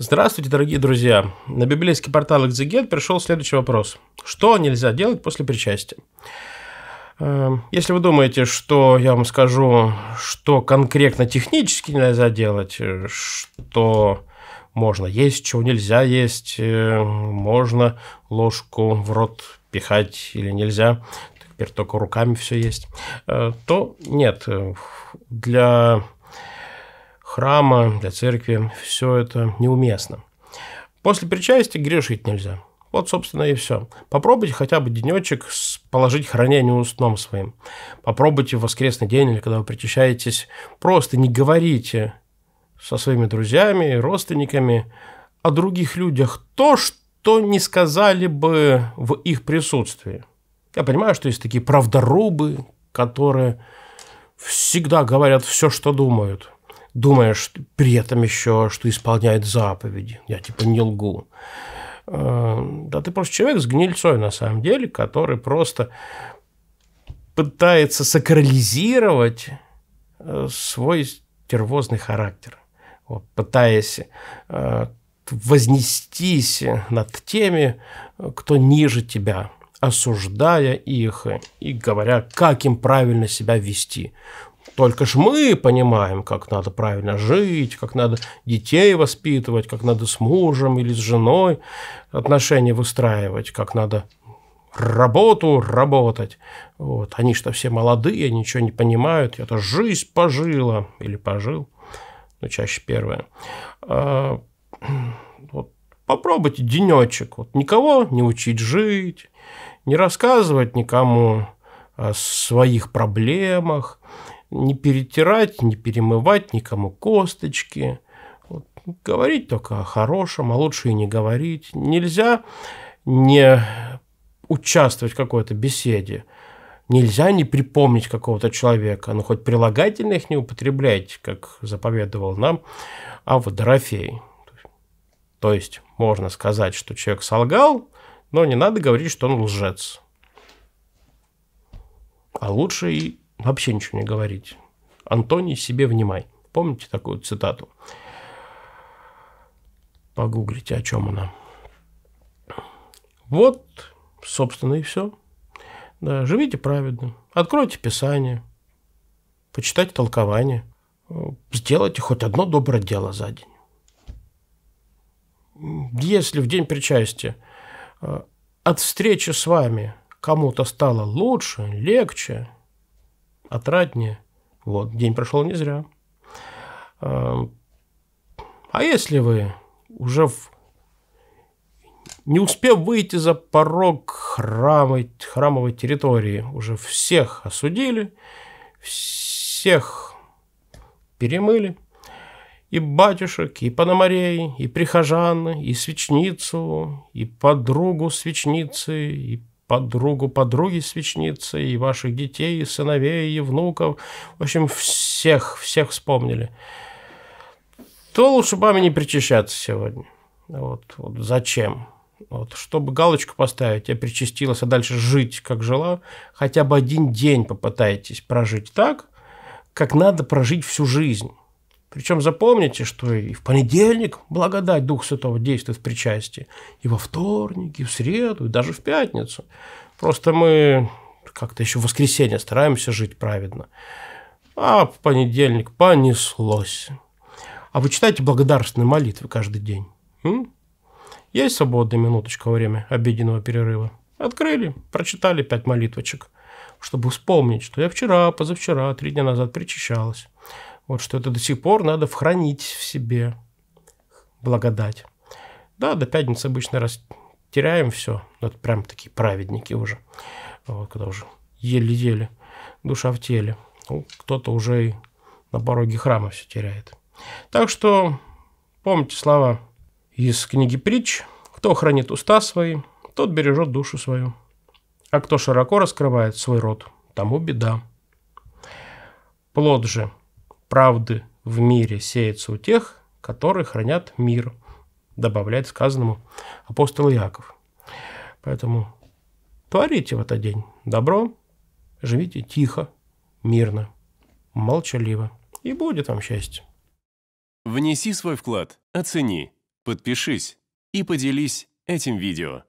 Здравствуйте, дорогие друзья! На библейский портал «Экзегет» пришел следующий вопрос. Что нельзя делать после причастия? Эм, если вы думаете, что я вам скажу, что конкретно технически нельзя делать, э, что можно есть, чего нельзя есть, э, можно ложку в рот пихать или нельзя, теперь только руками все есть, э, то нет. Для храма, для церкви, все это неуместно. После причастия грешить нельзя. Вот, собственно, и все. Попробуйте хотя бы денечек положить хранение устном своим. Попробуйте в воскресный день или когда вы причащаетесь, просто не говорите со своими друзьями, родственниками о других людях то, что не сказали бы в их присутствии. Я понимаю, что есть такие правдорубы, которые всегда говорят все, что думают – думаешь при этом еще, что исполняет заповеди. Я типа не лгу. Э, да ты просто человек с гнильцой на самом деле, который просто пытается сакрализировать э, свой тервозный характер, вот, пытаясь э, вознестись над теми, кто ниже тебя, осуждая их и говоря, как им правильно себя вести. Только ж мы понимаем, как надо правильно жить, как надо детей воспитывать, как надо с мужем или с женой отношения выстраивать, как надо работу работать. Вот. Они что все молодые, ничего не понимают. Я-то жизнь пожила или пожил. Ну, чаще первое. А, вот, попробуйте денечек. Вот, никого не учить жить, не рассказывать никому о своих проблемах, не перетирать, не перемывать никому косточки, вот, говорить только о хорошем, а лучше и не говорить. Нельзя не участвовать в какой-то беседе, нельзя не припомнить какого-то человека, но ну, хоть прилагательных не употреблять, как заповедовал нам а вот Дорофей. То есть можно сказать, что человек солгал, но не надо говорить, что он лжец. А лучше и вообще ничего не говорить. Антоний, себе внимай. Помните такую цитату? Погуглите, о чем она. Вот, собственно, и все. Да, живите праведно. Откройте Писание, почитайте толкование, сделайте хоть одно доброе дело за день. Если в день причастия э, от встречи с вами кому-то стало лучше, легче, отраднее. Вот, день прошел не зря. А, а если вы уже в... не успев выйти за порог храмы, храмовой территории, уже всех осудили, всех перемыли, и батюшек, и пономарей, и прихожан, и свечницу, и подругу свечницы, и подругу подруги свечницы, и ваших детей, и сыновей, и внуков. В общем, всех, всех вспомнили. То лучше маме не причащаться сегодня. Вот, вот зачем? Вот, чтобы галочку поставить, я причастилась, а дальше жить, как жила, хотя бы один день попытайтесь прожить так, как надо прожить всю жизнь. Причем запомните, что и в понедельник благодать Духа Святого действует в причастии, и во вторник, и в среду, и даже в пятницу. Просто мы как-то еще в воскресенье стараемся жить праведно. А в понедельник понеслось. А вы читаете благодарственные молитвы каждый день? М? Есть свободная минуточка во время обеденного перерыва? Открыли, прочитали пять молитвочек, чтобы вспомнить, что я вчера, позавчера, три дня назад причащалась. Вот что это до сих пор надо хранить в себе благодать. Да, до пятницы обычно раз теряем все. вот ну, прям такие праведники уже. Вот, когда уже еле-еле душа в теле. Ну, кто-то уже и на пороге храма все теряет. Так что помните слова из книги притч. Кто хранит уста свои, тот бережет душу свою. А кто широко раскрывает свой рот, тому беда. Плод же правды в мире сеется у тех, которые хранят мир, добавляет сказанному апостол Иаков. Поэтому творите в этот день добро, живите тихо, мирно, молчаливо, и будет вам счастье. Внеси свой вклад, оцени, подпишись и поделись этим видео.